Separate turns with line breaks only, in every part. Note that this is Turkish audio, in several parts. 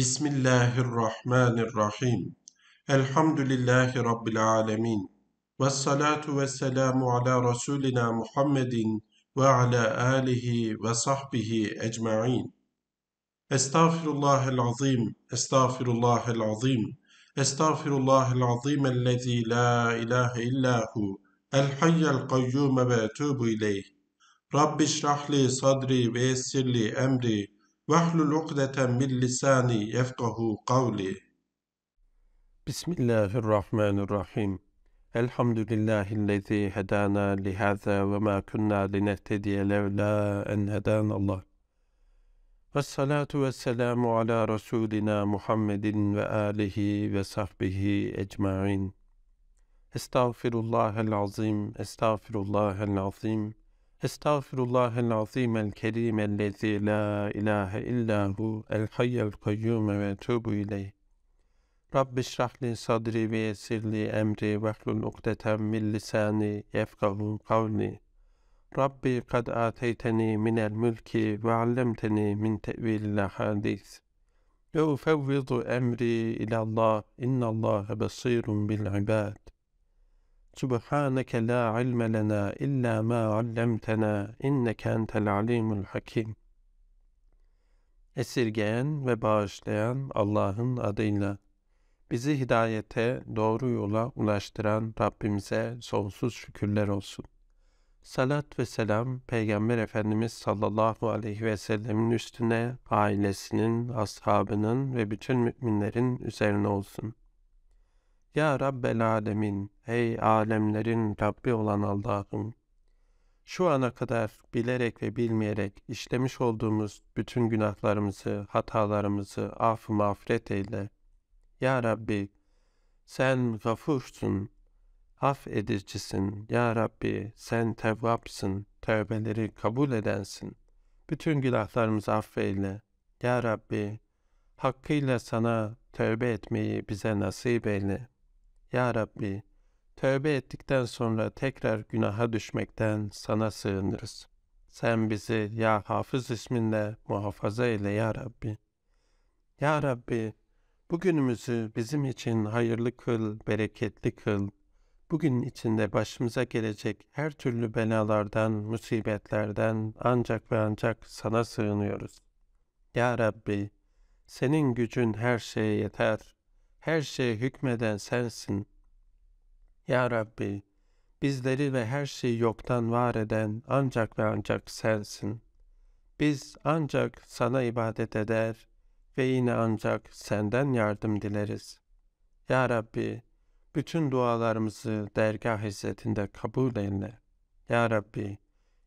Bismillahirrahmanirrahim. Elhamdülillahi Rabbil alemin. Ve salatu ve selamu ala Resulina Muhammedin ve ala alihi ve sahbihi ecma'in. Estağfirullahel azim, estağfirullahel azim, estağfirullahel azim ellezî la ilahe illahu, el hayyel kayyume ve etubu ileyh. Rabbi şrahli sadri ve yessirli emri, واحلل عقدة من لساني يفقه قولي بسم الله الرحمن الرحيم الحمد لله الذي هدانا لهذا وما كنا لنهتدي لولا أن هدانا الله والصلاة والسلام على رسولنا محمد وآله وصحبه أجمعين استغفر الله العظيم استغفر الله العظيم أستغفر الله العظيم الكريم الذي لا إله إلا هو الحي القيوم وأتوب إليه رب اشرح لي صدري ويسر لي أمري واحلل عقدة من لساني يفقه قولي ربي قد آتيتني من الملك وعلمتني من تأويل الأحاديث وأفوض أمري إلى الله إن الله بصير بالعباد Subhaneke la ilme lena illa ma allamtena inneke entel alimul hakim. Esirgeyen ve bağışlayan Allah'ın adıyla. Bizi hidayete, doğru yola ulaştıran Rabbimize sonsuz şükürler olsun. Salat ve selam Peygamber Efendimiz sallallahu aleyhi ve sellemin üstüne, ailesinin, ashabının ve bütün müminlerin üzerine olsun. Ya Rabbel Alemin, ey alemlerin Rabbi olan Allah'ım! Şu ana kadar bilerek ve bilmeyerek işlemiş olduğumuz bütün günahlarımızı, hatalarımızı affı mağfiret eyle. Ya Rabbi, sen gafursun, af edicisin. Ya Rabbi, sen tevvapsın, tövbeleri kabul edensin. Bütün günahlarımızı affeyle. Ya Rabbi, hakkıyla sana tövbe etmeyi bize nasip eyle.'' Ya Rabbi, tövbe ettikten sonra tekrar günaha düşmekten sana sığınırız. Sen bizi ya Hafız isminle muhafaza eyle ya Rabbi. Ya Rabbi, bugünümüzü bizim için hayırlı kıl, bereketli kıl. Bugün içinde başımıza gelecek her türlü belalardan, musibetlerden ancak ve ancak sana sığınıyoruz. Ya Rabbi, senin gücün her şeye yeter her şeye hükmeden sensin. Ya Rabbi, bizleri ve her şeyi yoktan var eden ancak ve ancak sensin. Biz ancak sana ibadet eder ve yine ancak senden yardım dileriz. Ya Rabbi, bütün dualarımızı dergah hizmetinde kabul eyle. Ya Rabbi,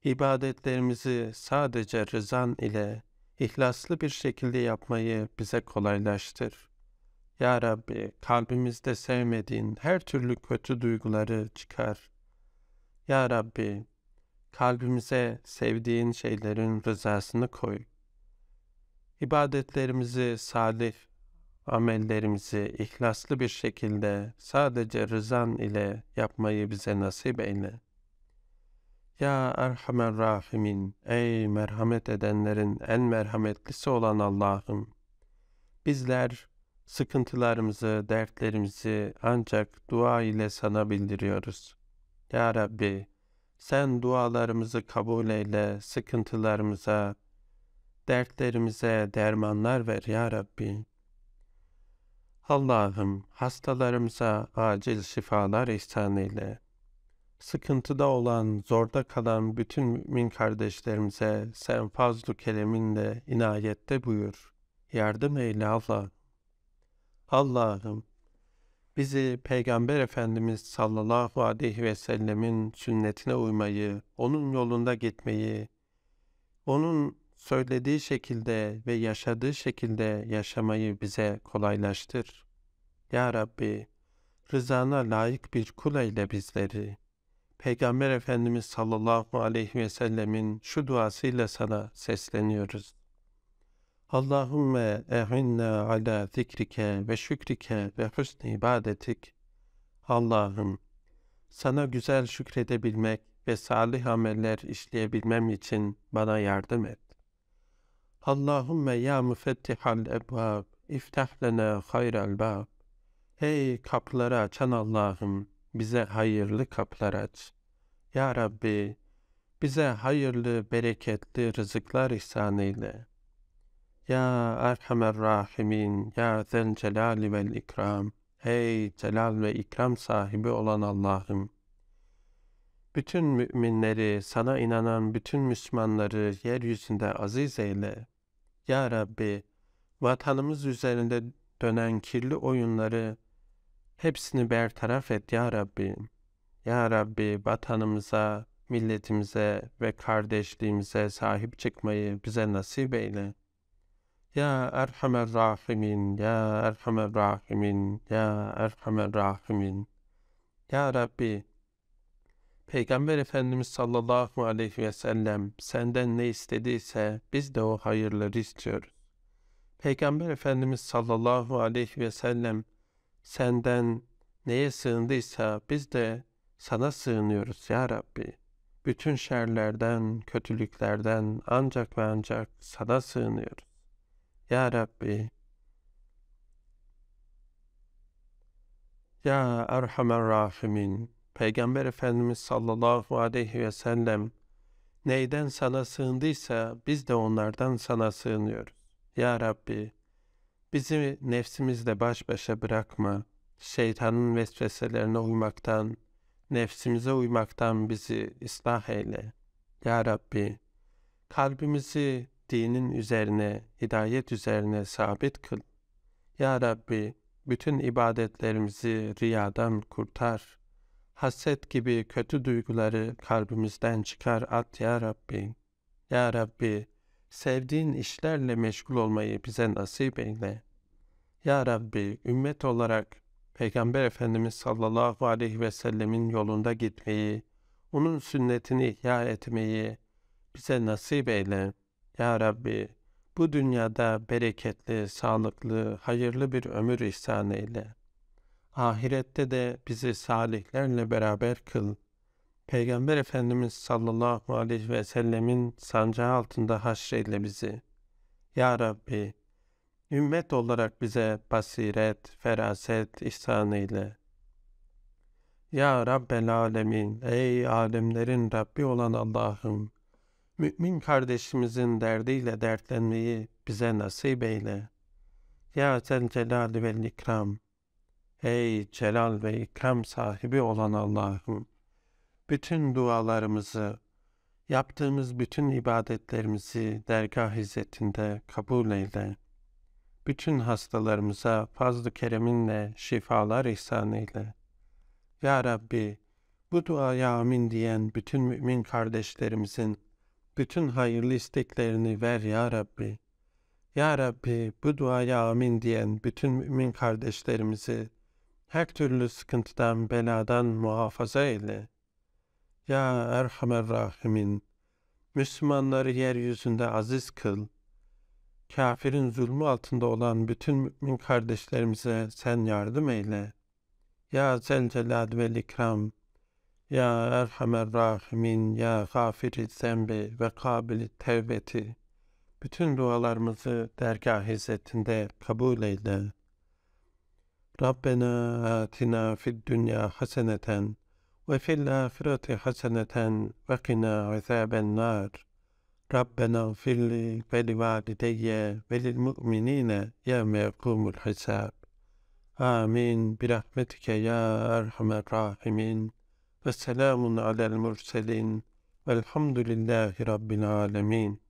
ibadetlerimizi sadece rızan ile ihlaslı bir şekilde yapmayı bize kolaylaştır.'' Ya Rabbi kalbimizde sevmediğin her türlü kötü duyguları çıkar. Ya Rabbi kalbimize sevdiğin şeylerin rızasını koy. İbadetlerimizi salih, amellerimizi ihlaslı bir şekilde sadece rızan ile yapmayı bize nasip eyle. Ya Erhamer Rahimin, ey merhamet edenlerin en merhametlisi olan Allah'ım, bizler Sıkıntılarımızı, dertlerimizi ancak dua ile sana bildiriyoruz. Ya Rabbi, sen dualarımızı kabul eyle, sıkıntılarımıza, dertlerimize dermanlar ver ya Rabbi. Allah'ım hastalarımıza acil şifalar ihsan eyle. Sıkıntıda olan, zorda kalan bütün mümin kardeşlerimize sen fazlu keleminle inayette buyur. Yardım eyle Allah. Allah'ım bizi Peygamber Efendimiz sallallahu aleyhi ve sellemin sünnetine uymayı, onun yolunda gitmeyi, onun söylediği şekilde ve yaşadığı şekilde yaşamayı bize kolaylaştır. Ya Rabbi, rızana layık bir kul eyle bizleri. Peygamber Efendimiz sallallahu aleyhi ve sellemin şu duasıyla sana sesleniyoruz. Allahümme ehinna ala zikrike ve şükrike ve husni ibadetik. Allah'ım sana güzel şükredebilmek ve salih ameller işleyebilmem için bana yardım et. Allahümme ya müfettihal ebvab, iftah lana hayral bab. Ey kapıları açan Allah'ım, bize hayırlı kapılar aç. Ya Rabbi, bize hayırlı, bereketli rızıklar ihsan eyle.'' Ya Erhamer Rahimin, Ya Zel Celali vel İkram, Hey celal ve İkram sahibi olan Allah'ım! Bütün müminleri, sana inanan bütün Müslümanları yeryüzünde aziz eyle. Ya Rabbi, vatanımız üzerinde dönen kirli oyunları hepsini bertaraf et Ya Rabbi. Ya Rabbi vatanımıza, milletimize ve kardeşliğimize sahip çıkmayı bize nasip eyle.'' Ya Erhamer Rahimin, Ya Erhamer Rahimin, Ya Erhamer Rahimin. Ya Rabbi, Peygamber Efendimiz sallallahu aleyhi ve sellem senden ne istediyse biz de o hayırları istiyoruz. Peygamber Efendimiz sallallahu aleyhi ve sellem senden neye sığındıysa biz de sana sığınıyoruz ya Rabbi. Bütün şerlerden, kötülüklerden ancak ve ancak sana sığınıyoruz. Ya Rabbi. Ya Erhamer Rahimin. Peygamber Efendimiz sallallahu aleyhi ve sellem neyden sana sığındıysa biz de onlardan sana sığınıyoruz. Ya Rabbi bizi nefsimizle baş başa bırakma. Şeytanın vesveselerine uymaktan, nefsimize uymaktan bizi ıslah eyle. Ya Rabbi kalbimizi dinin üzerine, hidayet üzerine sabit kıl. Ya Rabbi, bütün ibadetlerimizi riyadan kurtar. Haset gibi kötü duyguları kalbimizden çıkar at Ya Rabbi. Ya Rabbi, sevdiğin işlerle meşgul olmayı bize nasip eyle. Ya Rabbi, ümmet olarak Peygamber Efendimiz sallallahu aleyhi ve sellemin yolunda gitmeyi, onun sünnetini ihya etmeyi bize nasip eyle.'' Ya Rabbi bu dünyada bereketli, sağlıklı, hayırlı bir ömür ihsan eyle. Ahirette de bizi salihlerle beraber kıl. Peygamber Efendimiz sallallahu aleyhi ve sellemin sancağı altında haşreyle bizi. Ya Rabbi, ümmet olarak bize basiret, feraset ihsan eyle. Ya Rabbel Alemin, ey alemlerin Rabbi olan Allah'ım, Mümin kardeşimizin derdiyle dertlenmeyi bize nasip eyle. Ya Zel Celal ve İkram. Ey Celal ve İkram sahibi olan Allah'ım. Bütün dualarımızı, yaptığımız bütün ibadetlerimizi dergah hizmetinde kabul eyle. Bütün hastalarımıza fazl-ı kereminle şifalar ihsan eyle. Ya Rabbi, bu duaya amin diyen bütün mümin kardeşlerimizin bütün hayırlı isteklerini ver ya Rabbi. Ya Rabbi bu duaya amin diyen bütün mümin kardeşlerimizi her türlü sıkıntıdan, beladan muhafaza eyle. Ya Erhamer Rahimin, Müslümanları yeryüzünde aziz kıl. Kafirin zulmü altında olan bütün mümin kardeşlerimize sen yardım eyle. Ya Zelcelad ve İkram, ya Erhamer Rahimin, Ya Gafiri Zembi ve Kabili Tevbeti, bütün dualarımızı dergah hizmetinde kabul eyle. Rabbena atina fid dünya haseneten ve fil ahireti haseneten ve Kina azaben nar. Rabbena firli ve livalideyye ve lil mu'minine yevme yekumul hisab. Amin. Birahmetike ya Erhamer Rahimin ve selamun alel murselin velhamdülillahi rabbil alemin.